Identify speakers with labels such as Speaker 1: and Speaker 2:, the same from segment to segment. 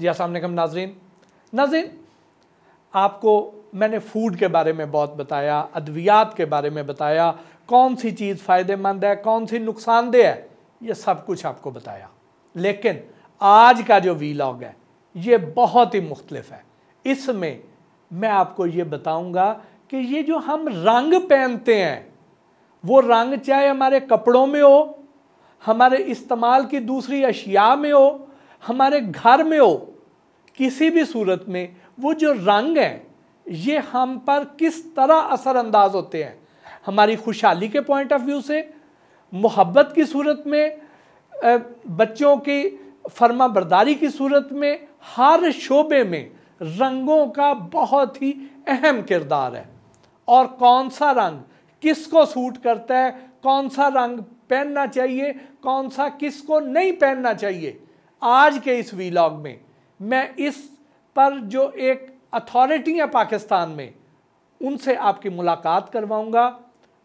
Speaker 1: जी असल नाजरीन नाजरीन आपको मैंने फूड के बारे में बहुत बताया अद्वियात के बारे में बताया कौन सी चीज़ फ़ायदेमंद है कौन सी नुकसानदेह है ये सब कुछ आपको बताया लेकिन आज का जो वीलॉग है ये बहुत ही मुख्तलफ है इसमें मैं आपको ये बताऊँगा कि ये जो हम रंग पहनते हैं वो रंग चाहे हमारे कपड़ों में हो हमारे इस्तेमाल की दूसरी अशिया में हो हमारे घर में हो किसी भी सूरत में वो जो रंग हैं ये हम पर किस तरह असरअंदाज होते हैं हमारी खुशहाली के पॉइंट ऑफ व्यू से मोहब्बत की सूरत में बच्चों की फर्मा बरदारी की सूरत में हर शोबे में रंगों का बहुत ही अहम किरदार है और कौन सा रंग किसको सूट करता है कौन सा रंग पहनना चाहिए कौन सा किसको नहीं पहनना चाहिए आज के इस वीलॉग में मैं इस पर जो एक अथॉरिटी है पाकिस्तान में उनसे आपकी मुलाकात करवाऊंगा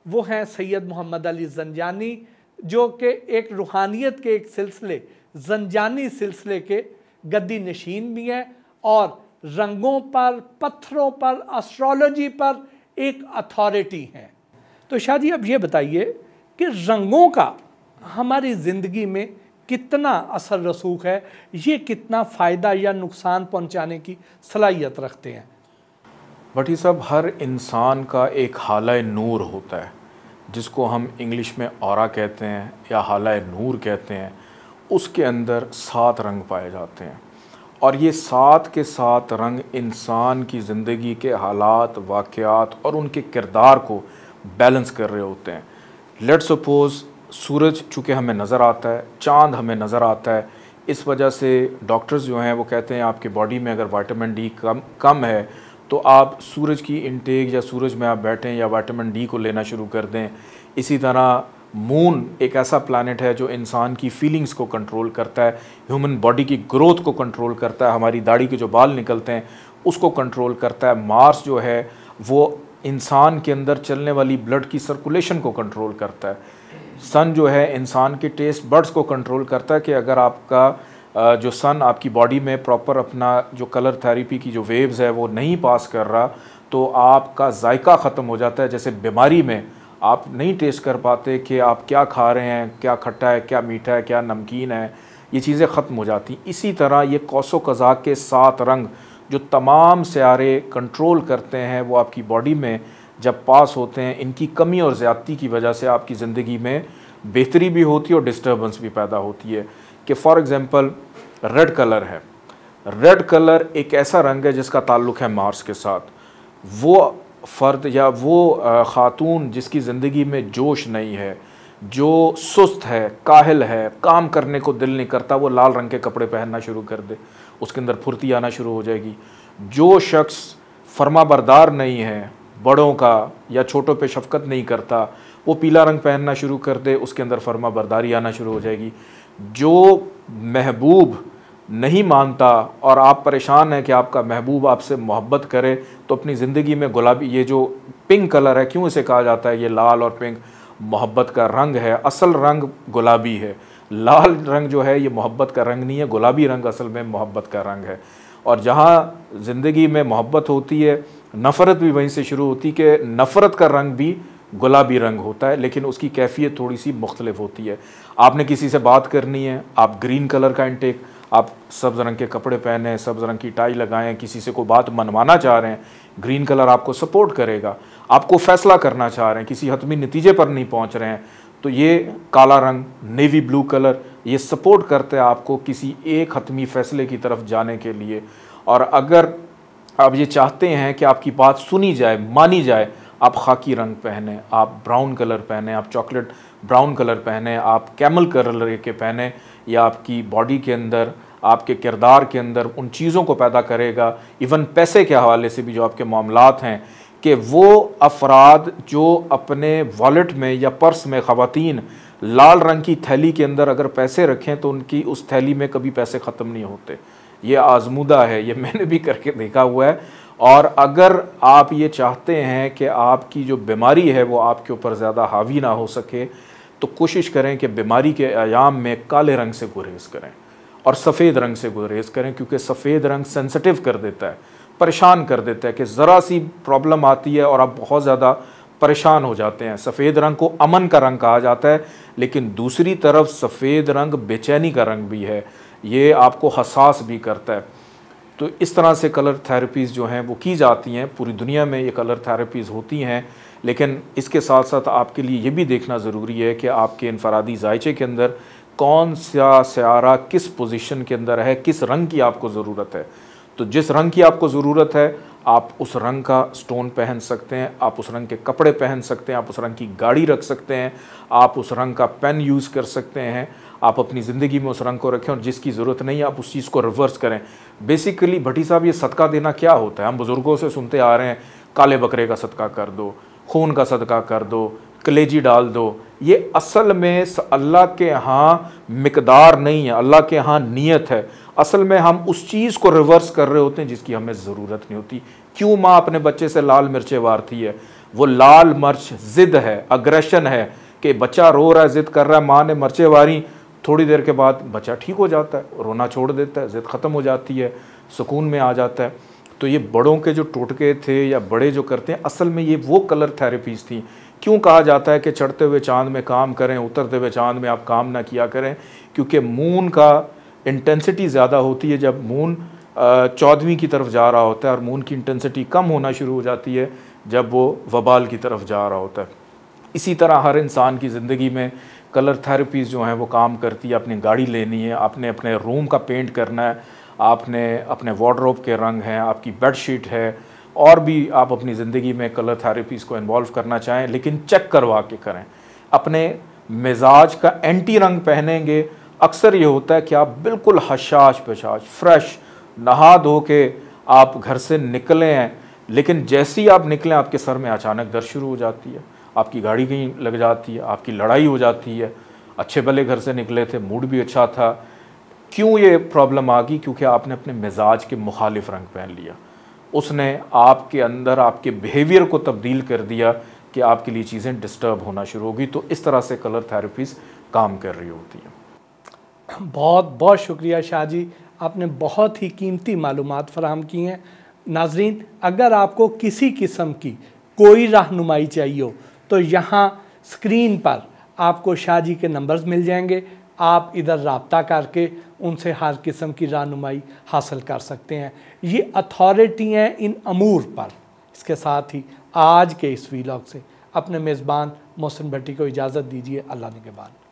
Speaker 1: वो हैं सैयद मोहम्मद अली जंजानी जो कि एक रूहानियत के एक सिलसिले जंजानी सिलसिले के गद्दी नशीन भी हैं और रंगों पर पत्थरों पर एस्ट्रोलॉजी पर एक अथॉरिटी हैं तो शाह जी अब ये बताइए कि रंगों का हमारी ज़िंदगी में कितना असर रसूख है ये कितना फ़ायदा या नुकसान पहुंचाने की सलाहियत रखते हैं
Speaker 2: भट्टी साहब हर इंसान का एक हाल नूर होता है जिसको हम इंग्लिश में और कहते हैं या हाल नूर कहते हैं उसके अंदर सात रंग पाए जाते हैं और ये सात के सात रंग इंसान की ज़िंदगी के हालात वाक़ात और उनके किरदार को बैलेंस कर रहे होते हैं लेट सपोज़ सूरज चूँकि हमें नज़र आता है चांद हमें नज़र आता है इस वजह से डॉक्टर्स जो हैं वो कहते हैं आपके बॉडी में अगर वाइटामिन डी कम कम है तो आप सूरज की इनटेक या सूरज में आप बैठें या वाइटामिन डी को लेना शुरू कर दें इसी तरह मून एक ऐसा प्लानट है जो इंसान की फीलिंग्स को कंट्रोल करता है ह्यूमन बॉडी की ग्रोथ को कंट्रोल करता है हमारी दाढ़ी के जो बाल निकलते हैं उसको कंट्रोल करता है मार्स जो है वो इंसान के अंदर चलने वाली ब्लड की सर्कुलेशन को कंट्रोल करता है सन जो है इंसान के टेस्ट बर्ड्स को कंट्रोल करता है कि अगर आपका जो सन आपकी बॉडी में प्रॉपर अपना जो कलर थेरेपी की जो वेव्स है वो नहीं पास कर रहा तो आपका जायका ख़त्म हो जाता है जैसे बीमारी में आप नहीं टेस्ट कर पाते कि आप क्या खा रहे हैं क्या खट्टा है क्या मीठा है क्या नमकीन है ये चीज़ें ख़त्म हो जाती इसी तरह ये कौसो कज़ा के सात रंग जो तमाम सारे कंट्रोल करते हैं वो आपकी बॉडी में जब पास होते हैं इनकी कमी और ज़्यादती की वजह से आपकी ज़िंदगी में बेहतरी भी होती है और डिस्टर्बेंस भी पैदा होती है कि फॉर एग्ज़ाम्पल रेड कलर है रेड कलर एक ऐसा रंग है जिसका ताल्लुक है मार्स के साथ वो फ़र्द या वो ख़ातून जिसकी ज़िंदगी में जोश नहीं है जो सुस्त है काहिल है काम करने को दिल नहीं करता वो लाल रंग के कपड़े पहनना शुरू कर दे उसके अंदर फुर्ती आना शुरू हो जाएगी जो शख्स फर्माबरदार नहीं है बड़ों का या छोटों पे शफकत नहीं करता वो पीला रंग पहनना शुरू कर दे उसके अंदर फर्मा बरदारी आना शुरू हो जाएगी जो महबूब नहीं मानता और आप परेशान हैं कि आपका महबूब आपसे मोहब्बत करे तो अपनी ज़िंदगी में गुलाबी ये जो पिंक कलर है क्यों इसे कहा जाता है ये लाल और पिंक मोहब्बत का रंग है असल रंग गुलाबी है लाल रंग जो है ये मोहब्बत का रंग नहीं है गुलाबी रंग असल में मोहब्बत का रंग है और जहाँ ज़िंदगी में मोहब्बत होती है नफ़रत भी वहीं से शुरू होती कि नफ़रत का रंग भी गुलाबी रंग होता है लेकिन उसकी कैफियत थोड़ी सी मुख्तलिफ होती है आपने किसी से बात करनी है आप ग्रीन कलर का इनटेक आप सब्ज़ रंग के कपड़े पहने सब्ज़ रंग की टाई लगाएं किसी से कोई बात मनवाना चाह रहे हैं ग्रीन कलर आपको सपोर्ट करेगा आपको फैसला करना चाह रहे हैं किसी हतमी नतीजे पर नहीं पहुंच रहे हैं तो ये काला रंग नेवी ब्लू कलर ये सपोर्ट करते हैं आपको किसी एक हतमी फैसले की तरफ जाने के लिए और अगर आप ये चाहते हैं कि आपकी बात सुनी जाए मानी जाए आप खाकी रंग पहने आप ब्राउन कलर पहने आप चॉकलेट ब्राउन कलर पहने आप कैमल कलर के पहने या आपकी बॉडी के अंदर आपके किरदार के अंदर उन चीज़ों को पैदा करेगा इवन पैसे के हवाले से भी जो आपके मामला हैं कि वो अफराद जो अपने वॉलेट में या पर्स में ख़वान लाल रंग की थैली के अंदर अगर पैसे रखें तो उनकी उस थैली में कभी पैसे ख़त्म नहीं होते ये आजमूदा है ये मैंने भी करके देखा हुआ है और अगर आप ये चाहते हैं कि आपकी जो बीमारी है वो आपके ऊपर ज़्यादा हावी ना हो सके तो कोशिश करें कि बीमारी के आयाम में काले रंग से गुरेज करें और सफ़ेद रंग से गुरेज करें क्योंकि सफ़ेद रंग सेंसिटिव कर देता है परेशान कर देता है कि ज़रा सी प्रॉब्लम आती है और आप बहुत ज़्यादा परेशान हो जाते हैं सफ़ेद रंग को अमन का रंग कहा जाता है लेकिन दूसरी तरफ सफ़ेद रंग बेचैनी का रंग भी है ये आपको हसास भी करता है तो इस तरह से कलर थेरेपीज़ जो हैं वो की जाती हैं पूरी दुनिया में ये कलर थेरेपीज़ होती हैं लेकिन इसके साथ साथ आपके लिए ये भी देखना ज़रूरी है कि आपके इनफरादी जायचे के अंदर कौन सा सियारा किस पोजीशन के अंदर है किस रंग की आपको ज़रूरत है तो जिस रंग की आपको ज़रूरत है आप उस रंग का स्टोन पहन सकते हैं आप उस रंग के कपड़े पहन सकते हैं आप उस रंग की गाड़ी रख सकते हैं आप उस रंग का पेन यूज़ कर सकते हैं आप अपनी ज़िंदगी में उस रंग को रखें और जिसकी ज़रूरत नहीं है आप उस चीज़ को रिवर्स करें बेसिकली भट्टी साहब ये सदका देना क्या होता है हम बुज़ुर्गों से सुनते आ रहे हैं काले बकरे का सदका कर दो खून का सदका कर दो कलेजी डाल दो ये असल में अल्लाह के यहाँ मकदार नहीं है अल्लाह के यहाँ नीयत है असल में हम उस चीज़ को रिवर्स कर रहे होते हैं जिसकी हमें ज़रूरत नहीं होती क्यों माँ अपने बच्चे से लाल मिर्चें वारती है वो लाल मर्च ज़िद है अग्रेशन है कि बच्चा रो रहा है ज़िद कर रहा है माँ ने मर्चें वारी थोड़ी देर के बाद बच्चा ठीक हो जाता है रोना छोड़ देता है ज़िद ख़त्म हो जाती है सुकून में आ जाता है तो ये बड़ों के जो टोटके थे या बड़े जो करते हैं असल में ये वो कलर थेरेपीज़ थी क्यों कहा जाता है कि चढ़ते हुए चांद में काम करें उतरते हुए चांद में आप काम ना किया करें क्योंकि मून का इंटेंसिटी ज़्यादा होती है जब मून चौदहवीं की तरफ जा रहा होता है और मून की इंटेंसिटी कम होना शुरू हो जाती है जब वो वबाल की तरफ जा रहा होता है इसी तरह हर इंसान की ज़िंदगी में कलर थेरेपीज़ जो हैं वो काम करती है अपनी गाड़ी लेनी है आपने अपने रूम का पेंट करना है आपने अपने वार्ड्रोब के रंग हैं आपकी बेडशीट है और भी आप अपनी ज़िंदगी में कलर थेरेपीज़ को इन्वॉल्व करना चाहें लेकिन चेक करवा के करें अपने मिजाज का एंटी रंग पहनेंगे अक्सर ये होता है कि आप बिल्कुल हशाश पशाश फ्रेश नहा धो के आप घर से निकले हैं लेकिन जैसे ही आप निकलें आपके सर में अचानक दर्द शुरू हो जाती है आपकी गाड़ी कहीं लग जाती है आपकी लड़ाई हो जाती है अच्छे भले घर से निकले थे मूड भी अच्छा था क्यों ये प्रॉब्लम आ गई क्योंकि आपने अपने मिजाज के मुखालिफ रंग पहन लिया उसने आपके अंदर आपके बिहेवियर को तब्दील कर दिया कि आपके लिए चीज़ें डिस्टर्ब होना शुरू होगी तो इस तरह से कलर थेरेपीज़ काम कर रही होती हैं
Speaker 1: बहुत बहुत शुक्रिया शाह जी आपने बहुत ही कीमती मालूम फराहम की हैं नाजरीन अगर आपको किसी किस्म की कोई रहनुमाई चाहिए हो तो यहाँ स्क्रीन पर आपको शाह जी के नंबर्स मिल जाएंगे आप इधर रबता करके उनसे हर किस्म की रानुमाई हासिल कर सकते हैं ये अथॉरिटी हैं इन अमूर पर इसके साथ ही आज के इस वीलॉग से अपने मेज़बान मोहसिन भट्टी को इजाज़त दीजिए अल्लाह ने के बाद